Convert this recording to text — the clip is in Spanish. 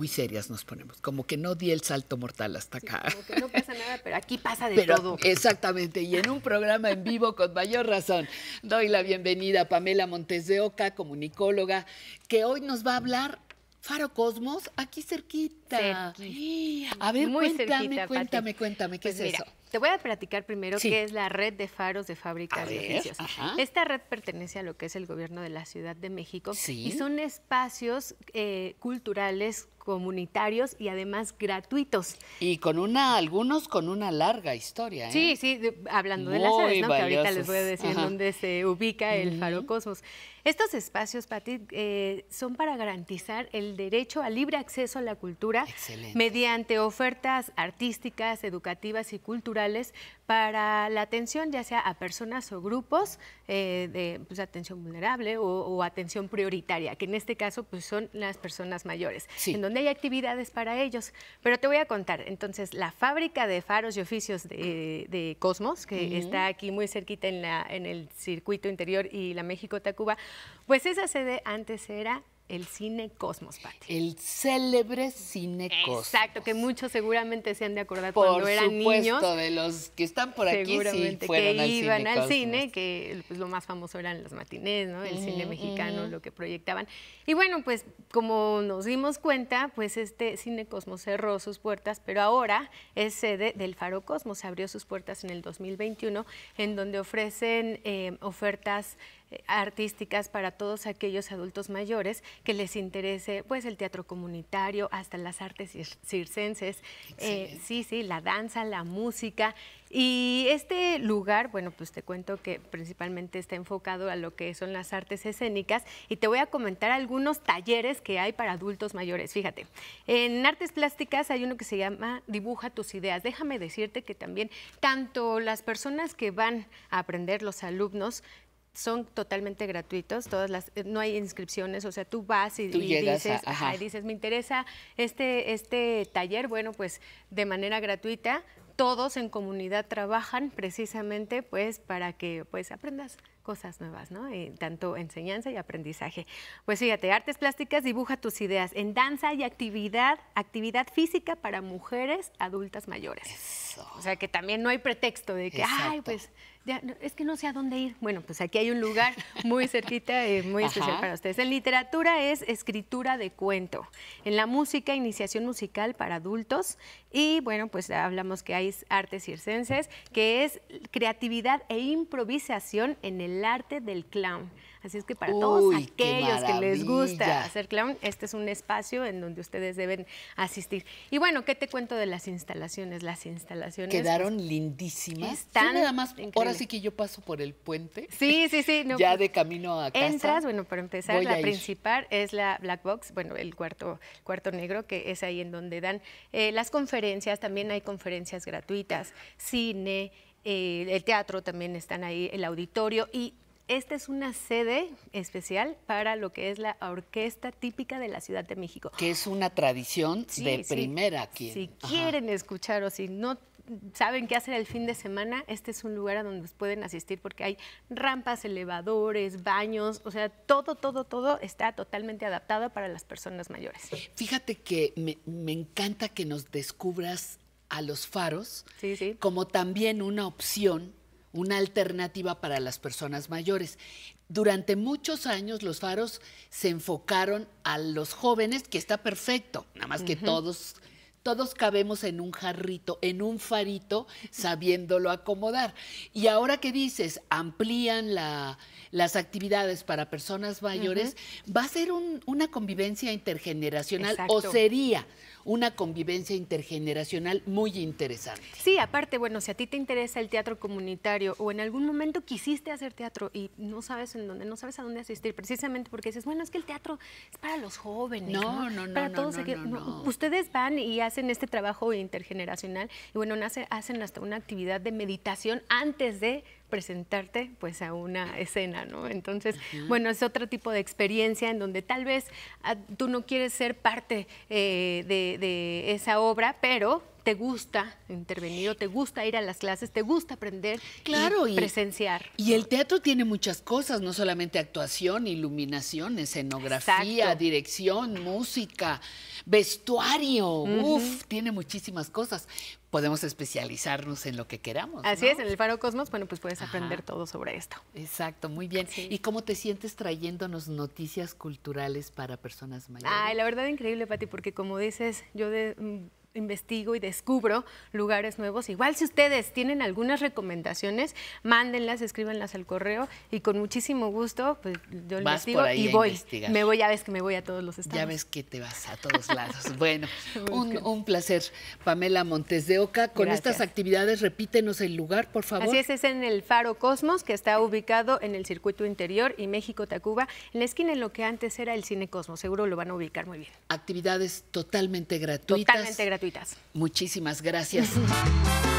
muy serias nos ponemos, como que no di el salto mortal hasta acá. como que no pasa nada, pero aquí pasa de todo. Exactamente, y en un programa en vivo con mayor razón. Doy la bienvenida a Pamela Montes de Oca, comunicóloga, que hoy nos va a hablar Faro Cosmos, aquí cerquita. A ver, cuéntame, cuéntame, cuéntame, ¿qué pues es eso? Te voy a platicar primero qué es la red de faros de fábricas de oficios. Esta red pertenece a lo que es el gobierno de la Ciudad de México y son espacios eh, culturales comunitarios y además gratuitos. Y con una, algunos con una larga historia. ¿eh? Sí, sí, hablando de las aves, ¿no? que ahorita les voy a decir dónde se ubica el Faro Cosmos. Estos espacios, Pati, eh, son para garantizar el derecho a libre acceso a la cultura mediante ofertas artísticas, educativas y culturales para la atención ya sea a personas o grupos eh, de pues, atención vulnerable o, atención prioritaria, que en este caso pues, son las personas mayores. Sí donde hay actividades para ellos. Pero te voy a contar, entonces, la fábrica de faros y oficios de, Cosmos, que está aquí muy cerquita en, la, en el circuito interior y la México-Tacuba, pues esa sede antes era el cine Cosmos, Pati. El célebre cine Cosmos. Exacto, que muchos seguramente se han de acordar cuando eran supuesto, niños. de los que están por aquí sí fueron que iban al cine, que pues, lo más famoso eran los matinés, ¿no? El cine mexicano, lo que proyectaban. Y bueno, pues como nos dimos cuenta, pues este cine Cosmos cerró sus puertas, pero ahora es sede del Faro Cosmos. se Abrió sus puertas en el 2021, en donde ofrecen eh, ofertas artísticas para todos aquellos adultos mayores que les interese pues el teatro comunitario, hasta las artes circenses, eh, sí, sí, la danza, la música. Y este lugar, bueno, pues te cuento que principalmente está enfocado a lo que son las artes escénicas y te voy a comentar algunos talleres que hay para adultos mayores. Fíjate, en artes plásticas hay uno que se llama Dibuja tus ideas. Déjame decirte que también tanto las personas que van a aprender, los alumnos, son totalmente gratuitos, todas las, eh, no hay inscripciones, o sea, tú vas y, dices, dices, me interesa este, este taller, bueno, pues de manera gratuita, todos en comunidad trabajan precisamente pues para que pues aprendas cosas nuevas, ¿no? Eh, tanto enseñanza y aprendizaje. Pues fíjate, artes plásticas dibuja tus ideas en danza y actividad, actividad física para mujeres adultas mayores. O sea que también no hay pretexto de que, ay, pues ya, es que no sé a dónde ir. Bueno, pues aquí hay un lugar muy cerquita, y eh, muy especial para ustedes. En literatura es escritura de cuento. En la música, iniciación musical para adultos. Y bueno, pues hablamos que hay artes circenses, que es creatividad e improvisación en el el arte del clown. Así es que para todos aquellos que les gusta hacer clown, este es un espacio en donde ustedes deben asistir. Y bueno, ¿qué te cuento de las instalaciones? Las instalaciones quedaron pues, lindísimas. Están nada más, ahora sí que yo paso por el puente. Sí, sí, sí. ya pues, de camino a casa. Entras, bueno, para empezar, la principal es la Black Box, bueno, el cuarto, cuarto negro, que es ahí en donde dan eh, las conferencias, también hay conferencias gratuitas, cine, eh, el teatro también están ahí, el auditorio y esta es una sede especial para lo que es la orquesta típica de la Ciudad de México. Que es una tradición de primera aquí. Si quieren escuchar o si no saben qué hacer el fin de semana, este es un lugar a donde pueden asistir porque hay rampas, elevadores, baños, o sea, todo, todo, todo está totalmente adaptado para las personas mayores. Fíjate que me encanta que nos descubras a los faros como también una opción, una alternativa para las personas mayores. Durante muchos años los faros se enfocaron a los jóvenes, que está perfecto, nada más que todos todos cabemos en un jarrito, en un farito, sabiéndolo acomodar. Y ahora que dices, amplían las actividades para personas mayores, va a ser una convivencia intergeneracional o sería una convivencia intergeneracional muy interesante. Sí, aparte, bueno, si a ti te interesa el teatro comunitario o en algún momento quisiste hacer teatro y no sabes en dónde, no sabes a dónde asistir, precisamente porque dices, bueno, es que el teatro es para los jóvenes. No, no, no. para todos. ustedes van y hacen este trabajo intergeneracional y bueno, hacen hasta una actividad de meditación antes de presentarte pues a una escena, ¿no? Entonces, bueno, es otro tipo de experiencia en donde tal vez ah, tú no quieres ser parte eh, de, esa obra, pero te gusta intervenir o te gusta ir a las clases, te gusta aprender y, presenciar. Y el teatro tiene muchas cosas, no solamente actuación, iluminación, escenografía, dirección, música, vestuario, uf, tiene muchísimas cosas podemos especializarnos en lo que queramos. Así es, en el Faro Cosmos, bueno, pues puedes aprender todo sobre esto. Exacto, muy bien. ¿Y cómo te sientes trayéndonos noticias culturales para personas mayores? Ay, la verdad increíble, Pati, porque como dices, yo de, mm, investigo y descubro lugares nuevos. Igual si ustedes tienen algunas recomendaciones, mándenlas, escríbanlas al correo y con muchísimo gusto pues yo vas digo y voy. me voy, ya ves que me voy a todos los estados. Ya ves que te vas a todos lados. bueno, un, placer. Pamela Montes de Oca, con estas actividades repítenos el lugar, por favor. Así es, es en el Faro Cosmos, que está ubicado en el circuito interior y México-Tacuba, en la esquina en lo que antes era el Cine Cosmos. Seguro lo van a ubicar muy bien. Actividades totalmente gratuitas. Totalmente gratuitas Muchísimas gracias.